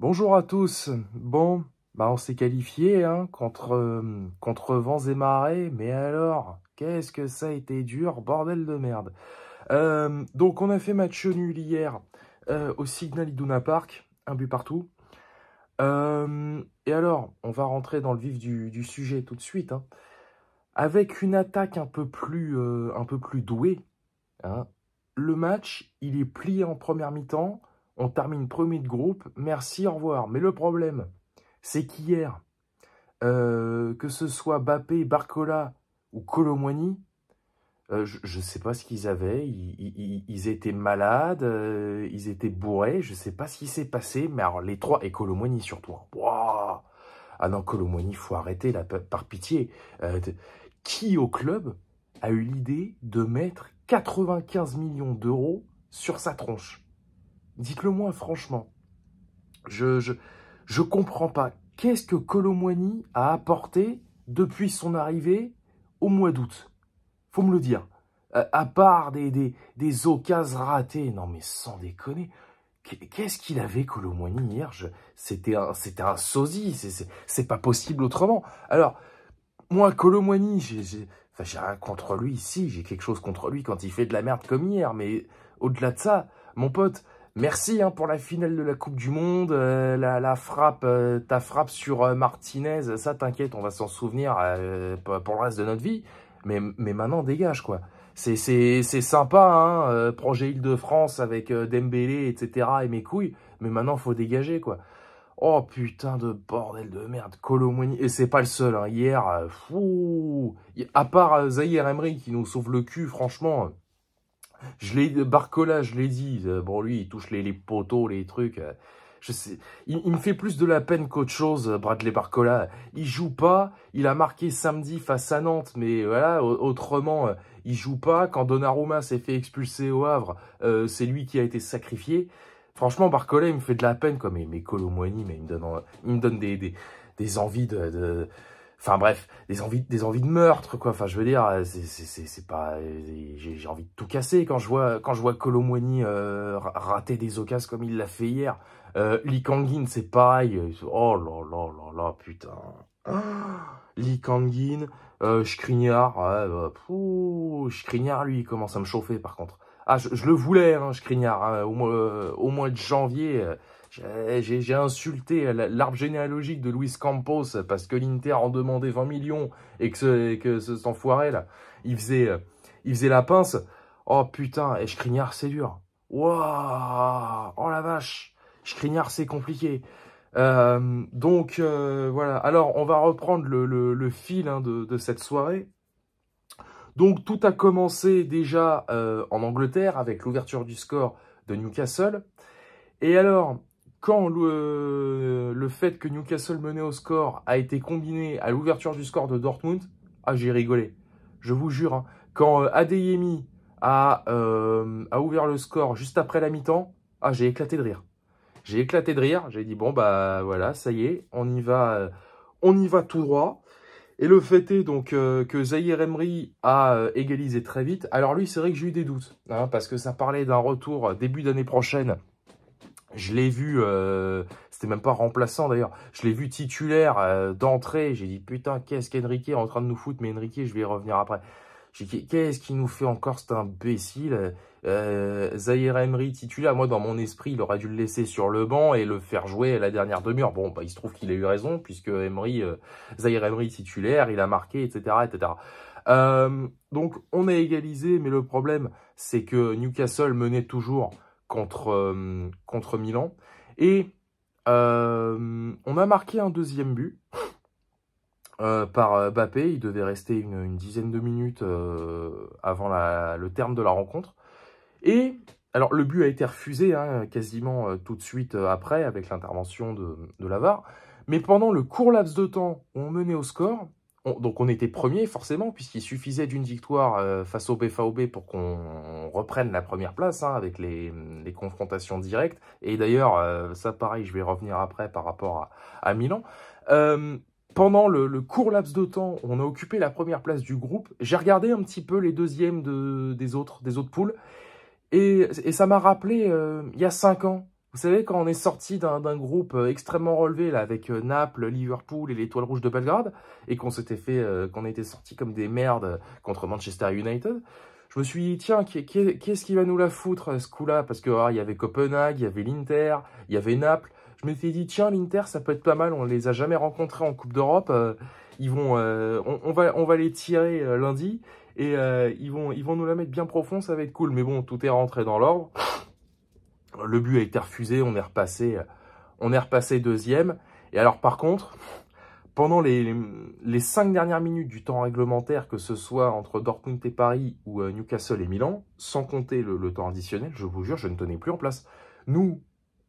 Bonjour à tous. Bon, bah on s'est qualifié hein, contre, euh, contre vents et marées, mais alors, qu'est-ce que ça a été dur, bordel de merde. Euh, donc on a fait match nul hier euh, au Signal Iduna Park, un but partout. et alors, on va rentrer dans le vif du, sujet tout de suite. Hein. Avec une attaque un peu plus, un peu plus douée, hein, le match, il est plié en première mi-temps on termine premier de groupe, merci, au revoir. Mais le problème, c'est qu'hier, euh, que ce soit Bappé, Barcola ou Colomoigny, euh, je ne sais pas ce qu'ils avaient, ils, étaient malades, euh, ils étaient bourrés, je ne sais pas ce qui s'est passé, mais alors les trois, et Colomwani surtout, hein. ah non, il faut arrêter là, par pitié. qui au club a eu l'idée de mettre 95 millions d'euros sur sa tronche Dites-le moi franchement. Je, je, je comprends pas. Qu'est-ce que Colomoigny a apporté depuis son arrivée au mois d'août Faut me le dire. Euh, à part des, des, des occasions ratées, non mais sans déconner. Qu'est-ce qu'il avait, Colomoigny, hier C'était un, un sosie, c'est pas possible autrement. Alors, moi, Colomwani, j'ai enfin, rien contre lui ici, si, j'ai quelque chose contre lui quand il fait de la merde comme hier, mais au-delà de ça, mon pote, Merci hein, pour la finale de la Coupe du Monde, euh, la, frappe, euh, ta frappe sur euh, Martinez, ça t'inquiète, on va s'en souvenir pour le reste de notre vie. Mais, mais maintenant, dégage quoi. C'est sympa, hein, projet Île-de-France avec Dembélé, etc. et mes couilles, mais maintenant faut dégager quoi. Oh putain de bordel de merde, Colomoni, et c'est pas le seul, hein, hier, fou, à part Zahir Emery qui nous sauve le cul, franchement, je l'ai Barcola, je l'ai dit. Euh, bon, lui, il touche les, poteaux, les trucs. Euh, je sais, il, me fait plus de la peine qu'autre chose, euh, Bradley Barcola. Il joue pas. Il a marqué samedi face à Nantes, mais voilà, autrement, il joue pas. Quand Donnarumma s'est fait expulser au Havre, c'est lui qui a été sacrifié. Franchement, Barcola, il me fait de la peine, quoi. Mais, mais mais il me donne, il me donne des, des, des envies de Enfin bref, des envies, des envies de meurtre, quoi. Enfin, je veux dire, c'est pas, j'ai envie de tout casser quand je vois, quand je vois Colomwani euh, rater des occasions comme il l'a fait hier. Euh, c'est pareil. Oh là là là là, putain. Ah, Lee euh, ouais, bah, lui, il commence à me chauffer par contre. Ah, je, le voulais, hein, hein au, mois, euh, au mois de janvier. Euh, eh, j'ai insulté l'arbre généalogique de Luis Campos parce que l'Inter en demandait 20 millions et que, ce, que cet enfoiré là, il faisait, euh, il faisait la pince. Oh putain, et Skriniar c'est dur. Waouh, oh la vache, Skriniar c'est compliqué. Euh, donc euh, voilà, alors on va reprendre le, fil hein, de, cette soirée. Donc tout a commencé déjà en Angleterre avec l'ouverture du score de Newcastle. Et alors, quand euh, le, fait que Newcastle menait au score a été combiné à l'ouverture du score de Dortmund, ah j'ai rigolé, je vous jure. Hein. Quand euh, Adeyemi euh, a, ouvert le score juste après la mi-temps, ah j'ai éclaté de rire. J'ai éclaté de rire, j'ai dit bon bah voilà, ça y est, on y va, on y va tout droit. Et le fait est donc que Zahir Emery a égalisé très vite. Alors lui, c'est vrai que j'ai eu des doutes, hein, parce que ça parlait d'un retour début d'année prochaine je l'ai vu, euh, c'était même pas remplaçant d'ailleurs, je l'ai vu titulaire euh, d'entrée, j'ai dit putain qu'est-ce qu'Enrique est en train de nous foutre, mais Enrique je vais y revenir après. J'ai qu'est-ce qu'il nous fait encore cet imbécile euh, Zahir Emery titulaire, moi dans mon esprit il aurait dû le laisser sur le banc et le faire jouer à la dernière demi-heure. Bon bah il se trouve qu'il a eu raison puisque Emery, euh, Emery titulaire, il a marqué etc. etc. Euh, donc on a égalisé mais le problème c'est que Newcastle menait toujours contre, euh, contre Milan. Et euh, on a marqué un deuxième but euh, par Bappé. Il devait rester une, dizaine de minutes avant le terme de la rencontre. Et alors le but a été refusé hein, quasiment tout de suite après avec l'intervention de, de Lavar. Mais pendant le court laps de temps on menait au score, donc on était premier forcément, puisqu'il suffisait d'une victoire euh, face au BFAOB pour qu'on reprenne la première place hein, avec les, confrontations directes. Et d'ailleurs, euh, ça pareil, je vais revenir après par rapport à, Milan. Euh, pendant le, court laps de temps, on a occupé la première place du groupe. J'ai regardé un petit peu les deuxièmes des, autres, des autres poules. Et, ça m'a rappelé, il y a cinq ans, vous savez, quand on est sorti d'un groupe euh, extrêmement relevé, là, avec euh, Naples, Liverpool et l'Étoile Rouge de Belgrade, et qu'on s'était fait, euh, qu'on était sorti comme des merdes contre Manchester United, je me suis dit, tiens, quest ce qui va nous la foutre, ce coup-là Parce que, ah, il y avait Copenhague, il y avait l'Inter, il y avait Naples. Je me suis dit, tiens, l'Inter, ça peut être pas mal, on les a jamais rencontrés en Coupe d'Europe. ils vont, on, va, on va les tirer lundi, et ils, vont, ils vont nous la mettre bien profond, ça va être cool. Mais bon, tout est rentré dans l'ordre le but a été refusé, on est repassé, on est repassé deuxième. Et alors par contre, pendant les, cinq dernières minutes du temps réglementaire, que ce soit entre Dortmund et Paris ou euh, Newcastle et Milan, sans compter le, temps additionnel, je vous jure, je ne tenais plus en place. Nous,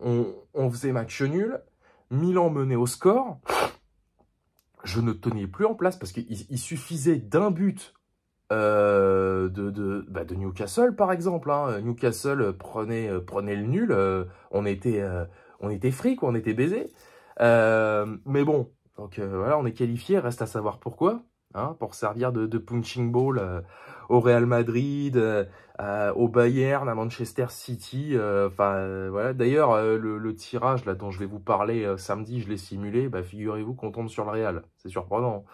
on, on faisait match nul, Milan menait au score, je ne tenais plus en place parce qu'il suffisait d'un but euh, de, de, bah de, Newcastle par exemple. Hein. Newcastle euh, prenait, euh, prenait le nul, on était, euh, on était fric on était baisé. mais bon, donc voilà, on est qualifié, reste à savoir pourquoi. Hein, pour servir de, de punching ball au Real Madrid, au Bayern, à Manchester City. Enfin voilà. D'ailleurs, le, le, tirage là dont je vais vous parler samedi, je l'ai simulé. Bah, figurez-vous qu'on tombe sur le Real. C'est surprenant.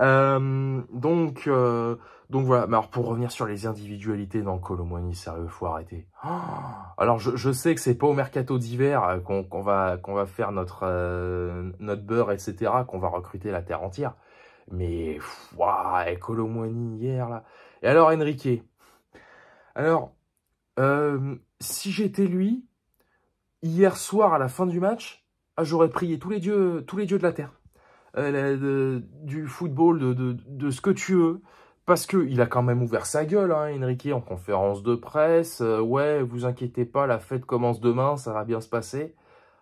Euh, donc, euh, donc voilà. Mais alors pour revenir sur les individualités dans Colomboigny, sérieux, faut arrêter. alors je, sais que c'est pas au mercato d'hiver euh, qu'on va qu'on va faire notre notre beurre, etc. Qu'on va recruter la terre entière. Mais waouh, Colomboigny hier là. Et alors Enrique. Alors, si j'étais lui, hier soir à la fin du match, ah, j'aurais prié tous les dieux, tous les dieux de la terre. Euh, du football, de, de, ce que tu veux. Parce qu'il a quand même ouvert sa gueule, hein, Enrique, en conférence de presse. Euh, ouais, vous inquiétez pas, la fête commence demain, ça va bien se passer.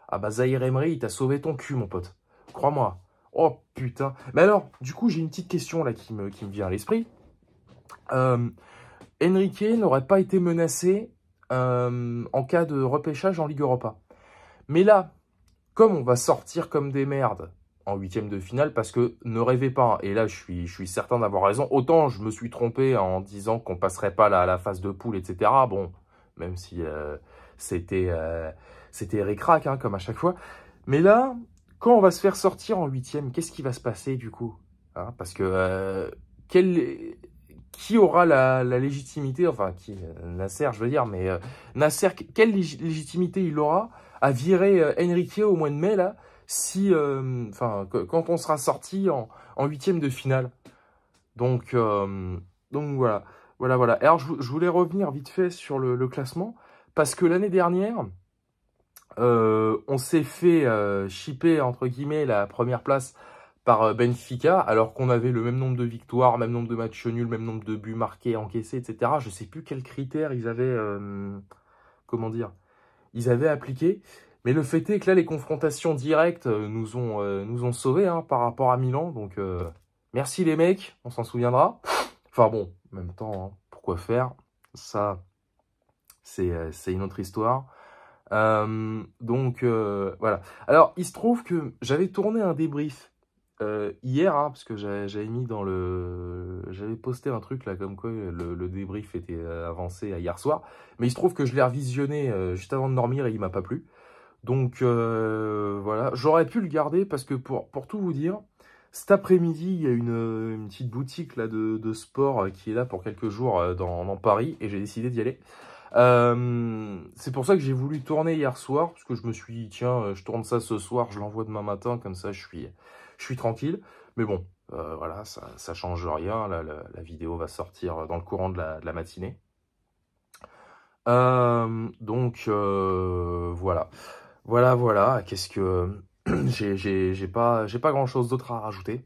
Ah bah Zahir Emery, il t'a sauvé ton cul, mon pote. Crois-moi. Oh putain. Mais alors, du coup, j'ai une petite question là qui me, qui me vient à l'esprit. Euh, Enrique n'aurait pas été menacé en cas de repêchage en Ligue Europa. Mais là, comme on va sortir comme des merdes en huitième de finale parce que ne rêvez pas, et là je suis, je suis certain d'avoir raison, autant je me suis trompé en disant qu'on passerait pas à la phase de poule, etc. Bon, même si euh, euh, c'était Eric c'était hein, comme à chaque fois. Mais là, quand on va se faire sortir en huitième, qu'est-ce qui va se passer du coup hein Parce que euh, qui aura la, la légitimité, enfin qui Nasser je veux dire, mais Nasser, quelle légitimité il aura à virer Enrique au mois de mai là si, euh, enfin, quand on sera sorti en, huitième de finale. Donc, euh, donc voilà, voilà, voilà. Alors, je, voulais revenir vite fait sur le, classement parce que l'année dernière, euh, on s'est fait chipper entre guillemets la première place par Benfica, alors qu'on avait le même nombre de victoires, le même nombre de matchs nuls, même nombre de buts marqués, encaissés, etc. Je sais plus quels critères ils avaient, comment dire, ils avaient appliqué. Mais le fait est que là, les confrontations directes euh, nous ont, euh, nous ont sauvés hein, par rapport à Milan. Donc, euh, merci les mecs, on s'en souviendra. Enfin bon, en même temps, hein, pourquoi faire Ça, c'est une autre histoire. donc, voilà. Alors, il se trouve que j'avais tourné un débrief hier, hein, parce que j'avais mis dans le... J'avais posté un truc là, comme quoi le, débrief était avancé hier soir. Mais il se trouve que je l'ai revisionné juste avant de dormir et il m'a pas plu. Donc euh, voilà, j'aurais pu le garder parce que pour, pour tout vous dire, cet après-midi, il y a une, petite boutique là, de, de, sport euh, qui est là pour quelques jours euh, dans, Paris et j'ai décidé d'y aller. c'est pour ça que j'ai voulu tourner hier soir, parce que je me suis dit, tiens, je tourne ça ce soir, je l'envoie demain matin, comme ça je suis, je suis tranquille. Mais bon, voilà, ça, ça change rien, la, la, vidéo va sortir dans le courant de la, matinée. donc, voilà. Voilà, voilà. Qu'est-ce que euh, j'ai pas j'ai pas grand chose d'autre à rajouter.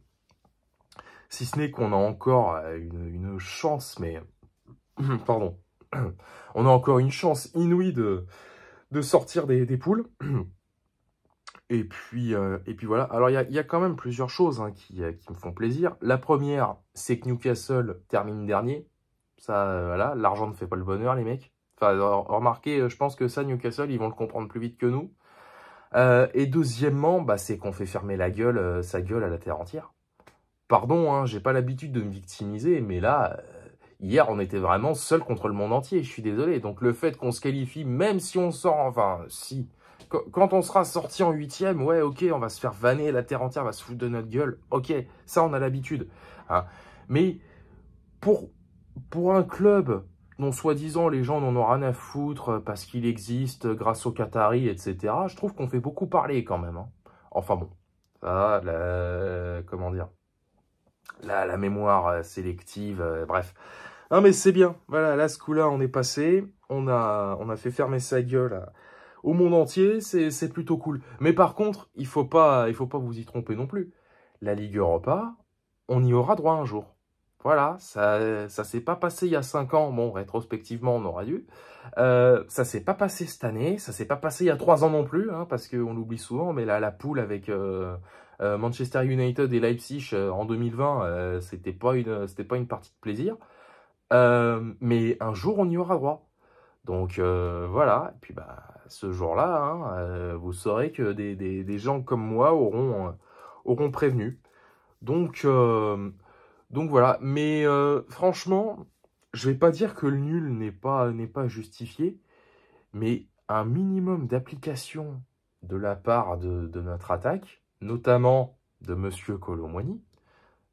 Si ce n'est qu'on a encore euh, une, chance, mais pardon, on a encore une chance inouïe de, sortir des, poules. Et puis, euh, et puis voilà. Alors, il y a, quand même plusieurs choses hein, qui, me font plaisir. La première, c'est que Newcastle termine dernier. Ça, voilà, l'argent ne fait pas le bonheur, les mecs. Enfin, remarquez, je pense que ça, Newcastle, ils vont le comprendre plus vite que nous. Euh, et deuxièmement, bah, c'est qu'on fait fermer la gueule, euh, sa gueule à la terre entière. Pardon, hein, j'ai pas l'habitude de me victimiser, mais là, euh, hier, on était vraiment seul contre le monde entier. Je suis désolé. Donc le fait qu'on se qualifie, même si on sort, enfin, si, quand on sera sorti en huitième, ouais, ok, on va se faire vanner, la terre entière va se foutre de notre gueule. Ok, ça, on a l'habitude. Hein. Mais pour pour un club dont soi-disant les gens n'en ont rien à foutre euh, parce qu'il existe euh, grâce aux Qataris, etc., je trouve qu'on fait beaucoup parler quand même. Hein. Enfin bon, la, comment dire, la, la mémoire euh, sélective, bref. Non mais c'est bien, voilà, là ce coup-là on est passé, on a, on a fait fermer sa gueule au monde entier, c'est plutôt cool. Mais par contre, il faut pas, il faut pas vous y tromper non plus. La Ligue Europa, on y aura droit un jour. Voilà, ça ne s'est pas passé il y a 5 ans, bon, rétrospectivement, on aura dû. Euh, ça s'est pas passé cette année, ça s'est pas passé il y a 3 ans non plus, hein, parce qu'on l'oublie souvent, mais là, la poule avec euh, euh, Manchester United et Leipzig euh, en 2020, c'était pas, une, pas une partie de plaisir. mais un jour, on y aura droit. Donc voilà, et puis bah, ce jour-là, hein, vous saurez que des, des, des, gens comme moi auront, auront prévenu. Donc... Donc voilà, mais euh, franchement, je vais pas dire que le nul n'est pas, pas justifié, mais un minimum d'application de la part de, notre attaque, notamment de Monsieur Colomwani,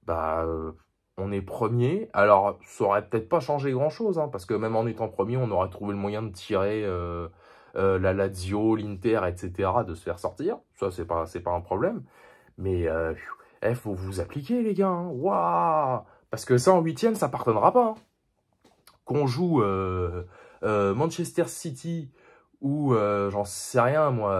bah, euh, on est premier. Alors, ça aurait peut-être pas changé grand-chose, hein, parce que même en étant premier, on aurait trouvé le moyen de tirer euh, la Lazio, l'Inter, etc., de se faire sortir. Ça, c'est pas, pas un problème. Mais eh, faut vous appliquer, les gars. Hein. Waouh Parce que ça, en huitième, ça pardonnera pas. Hein. Qu'on joue euh, euh, Manchester City ou, euh, j'en sais rien, moi,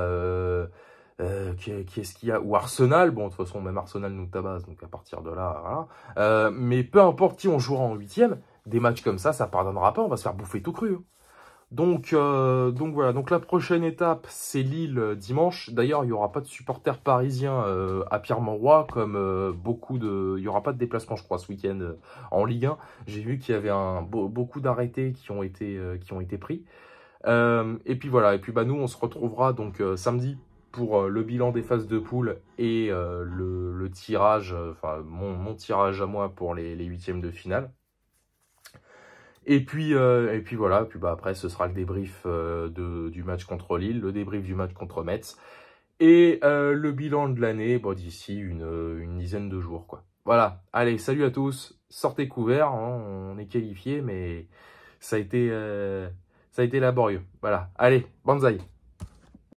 qui, est-ce qu'il y a Ou Arsenal. Bon, de toute façon, même Arsenal nous tabasse, donc à partir de là, voilà. mais peu importe qui on jouera en huitième, des matchs comme ça, ça pardonnera pas. On va se faire bouffer tout cru. Hein. Donc, euh, donc voilà, donc la prochaine étape, c'est Lille euh, dimanche. D'ailleurs, il n'y aura pas de supporters parisiens euh, à pierre montroy comme beaucoup de... Il n'y aura pas de déplacement, je crois, ce week-end en Ligue 1. J'ai vu qu'il y avait un, beaucoup d'arrêtés qui, ont été, qui ont été pris. et puis voilà, et puis bah, nous, on se retrouvera donc samedi pour le bilan des phases de poule et le, tirage, enfin mon, mon, tirage à moi pour les huitièmes de finale. Et puis, euh, et puis voilà, puis bah après ce sera le débrief euh, du match contre Lille, le débrief du match contre Metz et euh, le bilan de l'année bon, bah, d'ici une, une, dizaine de jours quoi. Voilà, allez, salut à tous, sortez couverts, hein, on est qualifié mais ça a été ça a été laborieux. Voilà, allez, banzai.